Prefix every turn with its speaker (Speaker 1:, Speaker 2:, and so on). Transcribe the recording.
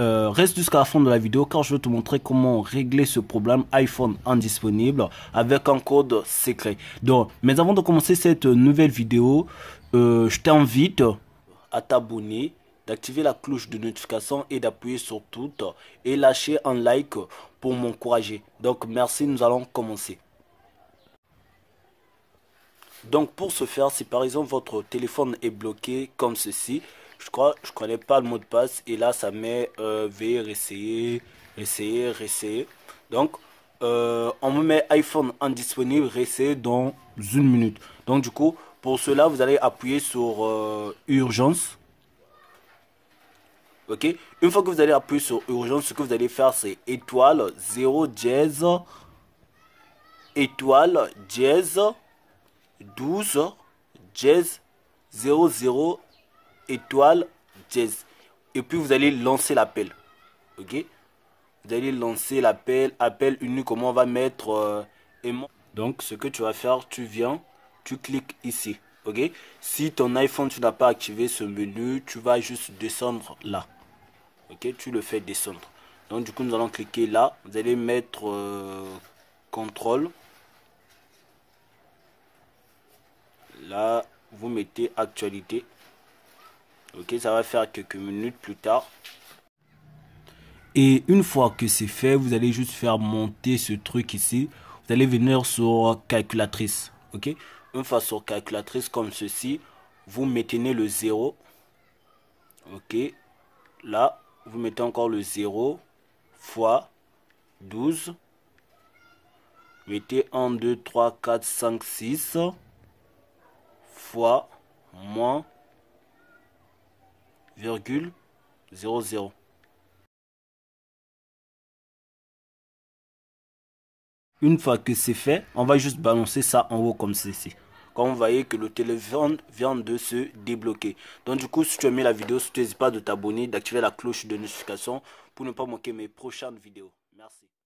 Speaker 1: Euh, reste jusqu'à la fin de la vidéo car je vais te montrer comment régler ce problème iPhone indisponible avec un code secret. Donc, mais avant de commencer cette nouvelle vidéo, euh, je t'invite à t'abonner, d'activer la cloche de notification et d'appuyer sur tout et lâcher un like pour m'encourager. Donc merci, nous allons commencer. Donc pour ce faire, si par exemple votre téléphone est bloqué comme ceci, je crois, je connais pas le mot de passe et là ça met euh, essayer essayer Donc euh, on me met iPhone indisponible, réessayer dans une minute. Donc du coup, pour cela, vous allez appuyer sur euh, urgence. Ok Une fois que vous allez appuyer sur urgence, ce que vous allez faire c'est étoile 0 jazz étoile jazz 12 jazz 00 étoile Et puis vous allez lancer l'appel. Ok Vous allez lancer l'appel, appel unique, comment on va mettre. Euh, Donc ce que tu vas faire, tu viens, tu cliques ici. Ok Si ton iPhone, tu n'as pas activé ce menu, tu vas juste descendre là. Ok Tu le fais descendre. Donc du coup, nous allons cliquer là. Vous allez mettre euh, contrôle. Là, vous mettez actualité ok ça va faire quelques minutes plus tard et une fois que c'est fait vous allez juste faire monter ce truc ici vous allez venir sur calculatrice ok une fois sur calculatrice comme ceci vous maintenez le 0 ok là vous mettez encore le 0 fois 12 mettez 1 2 3 4 5 6 fois moins virgule Une fois que c'est fait, on va juste balancer ça en haut comme ceci. Comme vous voyez que le téléphone vient de se débloquer. Donc du coup, si tu as aimé la vidéo, n'hésite pas de t'abonner, d'activer la cloche de notification pour ne pas manquer mes prochaines vidéos. Merci.